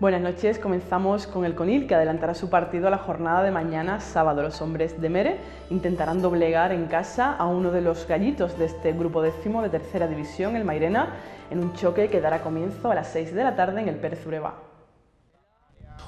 Buenas noches, comenzamos con el Conil que adelantará su partido a la jornada de mañana sábado. Los hombres de Mere intentarán doblegar en casa a uno de los gallitos de este grupo décimo de tercera división, el Mairena, en un choque que dará comienzo a las 6 de la tarde en el Pérez Ureba.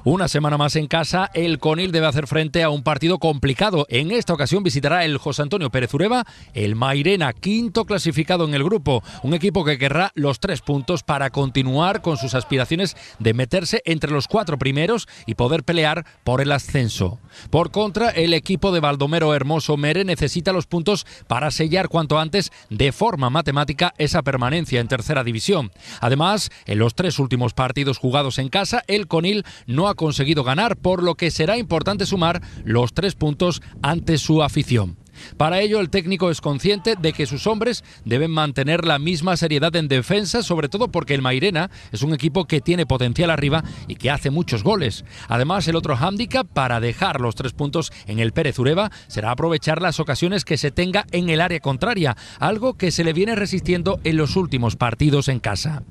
Una semana más en casa, el Conil debe hacer frente a un partido complicado. En esta ocasión visitará el José Antonio Pérez Ureba, el Mairena, quinto clasificado en el grupo. Un equipo que querrá los tres puntos para continuar con sus aspiraciones de meterse entre los cuatro primeros y poder pelear por el ascenso. Por contra, el equipo de Baldomero Hermoso Mere necesita los puntos para sellar cuanto antes de forma matemática esa permanencia en tercera división. Además, en los tres últimos partidos jugados en casa, el Conil no ha ha conseguido ganar, por lo que será importante sumar los tres puntos ante su afición. Para ello, el técnico es consciente de que sus hombres deben mantener la misma seriedad en defensa, sobre todo porque el Mairena es un equipo que tiene potencial arriba y que hace muchos goles. Además, el otro hándicap para dejar los tres puntos en el Pérez Ureva será aprovechar las ocasiones que se tenga en el área contraria, algo que se le viene resistiendo en los últimos partidos en casa.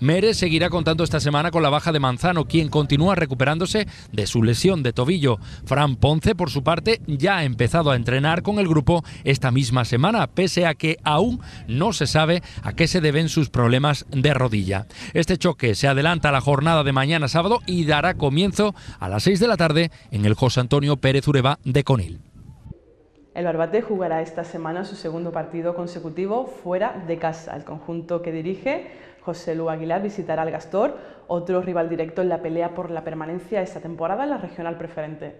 Mérez seguirá contando esta semana con la baja de Manzano, quien continúa recuperándose de su lesión de tobillo. Fran Ponce, por su parte, ya ha empezado a entrenar con el grupo esta misma semana, pese a que aún no se sabe a qué se deben sus problemas de rodilla. Este choque se adelanta a la jornada de mañana sábado y dará comienzo a las 6 de la tarde en el José Antonio Pérez Ureba de Conil. El Barbate jugará esta semana su segundo partido consecutivo fuera de casa. El conjunto que dirige José Lu Aguilar visitará al Gastor, otro rival directo en la pelea por la permanencia esta temporada en la regional preferente.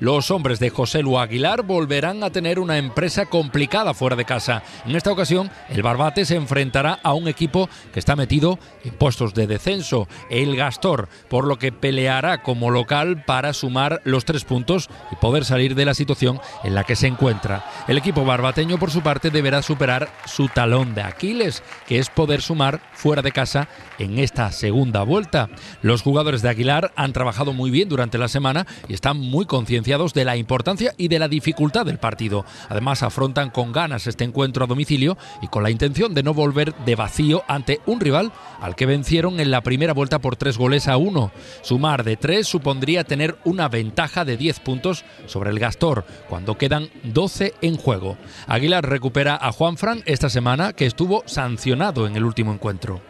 Los hombres de José Lu Aguilar volverán a tener una empresa complicada fuera de casa. En esta ocasión, el Barbate se enfrentará a un equipo que está metido en puestos de descenso, el Gastor, por lo que peleará como local para sumar los tres puntos y poder salir de la situación en la que se encuentra. El equipo barbateño, por su parte, deberá superar su talón de Aquiles, que es poder sumar fuera de casa en esta segunda vuelta. Los jugadores de Aguilar han trabajado muy bien durante la semana y están muy conscientes de la importancia y de la dificultad del partido. Además, afrontan con ganas este encuentro a domicilio y con la intención de no volver de vacío ante un rival al que vencieron en la primera vuelta por tres goles a uno. Sumar de tres supondría tener una ventaja de 10 puntos sobre el Gastor, cuando quedan 12 en juego. Aguilar recupera a Juan Fran esta semana, que estuvo sancionado en el último encuentro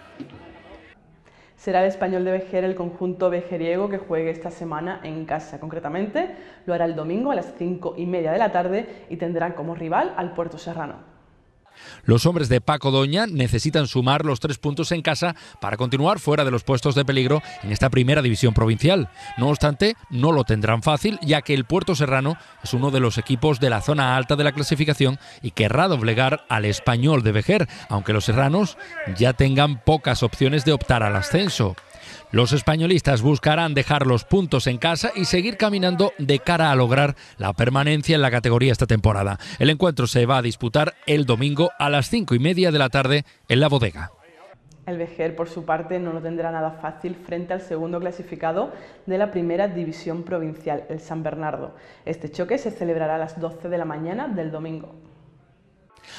será el español de Vejer el conjunto vejeriego que juegue esta semana en casa. Concretamente, lo hará el domingo a las 5 y media de la tarde y tendrá como rival al Puerto Serrano. Los hombres de Paco Doña necesitan sumar los tres puntos en casa para continuar fuera de los puestos de peligro en esta primera división provincial. No obstante, no lo tendrán fácil, ya que el Puerto Serrano es uno de los equipos de la zona alta de la clasificación y querrá doblegar al español de Vejer, aunque los serranos ya tengan pocas opciones de optar al ascenso. Los españolistas buscarán dejar los puntos en casa y seguir caminando de cara a lograr la permanencia en la categoría esta temporada. El encuentro se va a disputar el domingo a las cinco y media de la tarde en la bodega. El Vejer, por su parte, no lo tendrá nada fácil frente al segundo clasificado de la primera división provincial, el San Bernardo. Este choque se celebrará a las 12 de la mañana del domingo.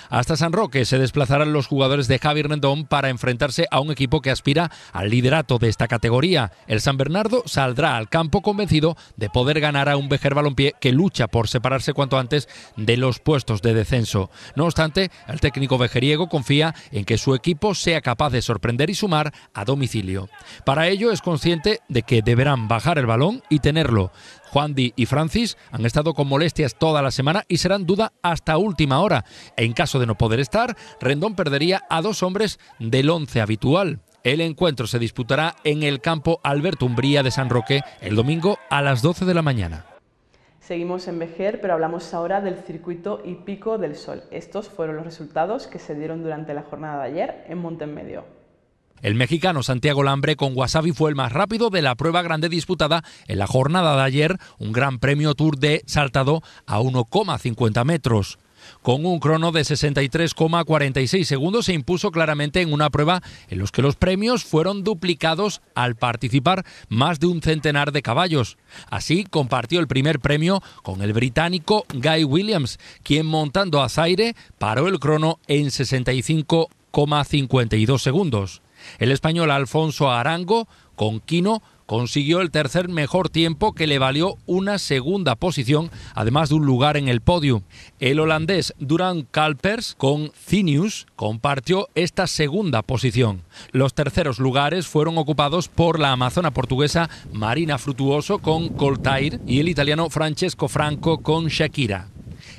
Hasta San Roque se desplazarán los jugadores de Javier Rendón para enfrentarse a un equipo que aspira al liderato de esta categoría. El San Bernardo saldrá al campo convencido de poder ganar a un Vejer Balompié que lucha por separarse cuanto antes de los puestos de descenso. No obstante, el técnico vejeriego confía en que su equipo sea capaz de sorprender y sumar a domicilio. Para ello es consciente de que deberán bajar el balón y tenerlo. Juan Di y Francis han estado con molestias toda la semana y serán duda hasta última hora. En caso de no poder estar, Rendón perdería a dos hombres del once habitual. El encuentro se disputará en el campo Alberto Umbría de San Roque el domingo a las 12 de la mañana. Seguimos en Vejer, pero hablamos ahora del circuito y pico del sol. Estos fueron los resultados que se dieron durante la jornada de ayer en Montemedio. El mexicano Santiago Lambre con Wasabi fue el más rápido de la prueba grande disputada en la jornada de ayer, un gran premio Tour de saltado a 1,50 metros. Con un crono de 63,46 segundos se impuso claramente en una prueba en los que los premios fueron duplicados al participar más de un centenar de caballos. Así compartió el primer premio con el británico Guy Williams, quien montando a Zaire paró el crono en 65,52 segundos. El español Alfonso Arango, con Kino, consiguió el tercer mejor tiempo que le valió una segunda posición, además de un lugar en el podio. El holandés Duran Kalpers con Cinius compartió esta segunda posición. Los terceros lugares fueron ocupados por la amazona portuguesa Marina Frutuoso con Coltair y el italiano Francesco Franco con Shakira.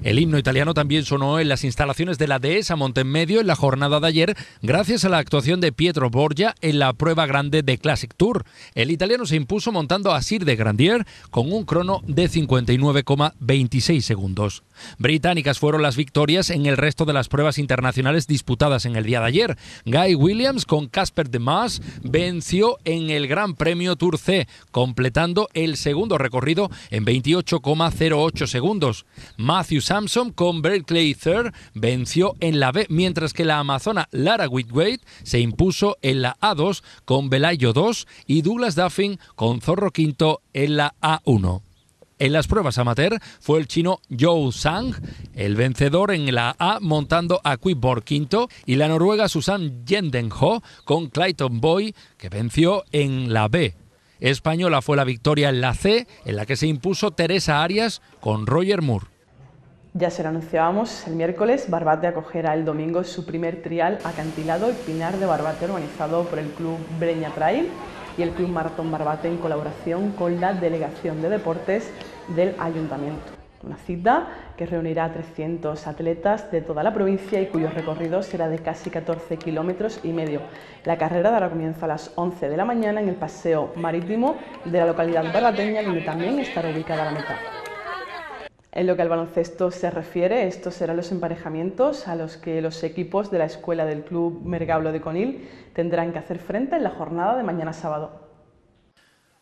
El himno italiano también sonó en las instalaciones de la dehesa Montemedio en la jornada de ayer, gracias a la actuación de Pietro Borgia en la prueba grande de Classic Tour. El italiano se impuso montando a Sir de Grandier con un crono de 59,26 segundos. Británicas fueron las victorias en el resto de las pruebas internacionales disputadas en el día de ayer. Guy Williams con Casper de Maas venció en el Gran Premio Tour C, completando el segundo recorrido en 28,08 segundos. Matthew Sampson con Berkeley Third venció en la B, mientras que la amazona Lara Whitwaite se impuso en la A2 con Velayo 2 y Douglas Duffin con Zorro Quinto en la A1. En las pruebas amateur fue el chino Zhou Sang el vencedor en la A montando a Quibor quinto y la noruega Susan Jendenho con Clayton Boy que venció en la B. Española fue la victoria en la C en la que se impuso Teresa Arias con Roger Moore. Ya se lo anunciábamos el miércoles, Barbate acogerá el domingo su primer trial acantilado y pinar de Barbate organizado por el club Breña Trail y el Club Maratón Barbate en colaboración con la Delegación de Deportes del Ayuntamiento. Una cita que reunirá a 300 atletas de toda la provincia y cuyo recorrido será de casi 14 kilómetros y medio. La carrera dará comienzo a las 11 de la mañana en el Paseo Marítimo de la localidad barbateña, donde también estará ubicada la meta. En lo que al baloncesto se refiere, estos serán los emparejamientos a los que los equipos de la escuela del Club Mergablo de Conil tendrán que hacer frente en la jornada de mañana sábado.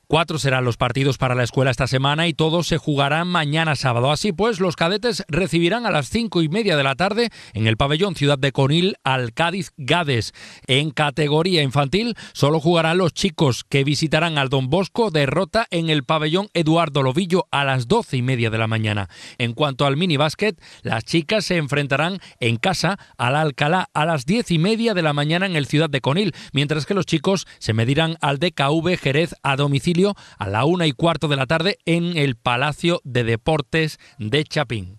Cuatro serán los partidos para la escuela esta semana y todos se jugarán mañana sábado. Así pues, los cadetes recibirán a las cinco y media de la tarde en el pabellón Ciudad de Conil al Cádiz Gades. En categoría infantil solo jugarán los chicos que visitarán al Don Bosco derrota en el pabellón Eduardo Lovillo a las doce y media de la mañana. En cuanto al mini básquet, las chicas se enfrentarán en casa al Alcalá a las diez y media de la mañana en el Ciudad de Conil, mientras que los chicos se medirán al DKV Jerez a domicilio a la una y cuarto de la tarde en el Palacio de Deportes de Chapín.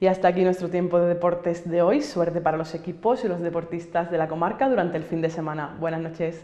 Y hasta aquí nuestro tiempo de deportes de hoy. Suerte para los equipos y los deportistas de la comarca durante el fin de semana. Buenas noches.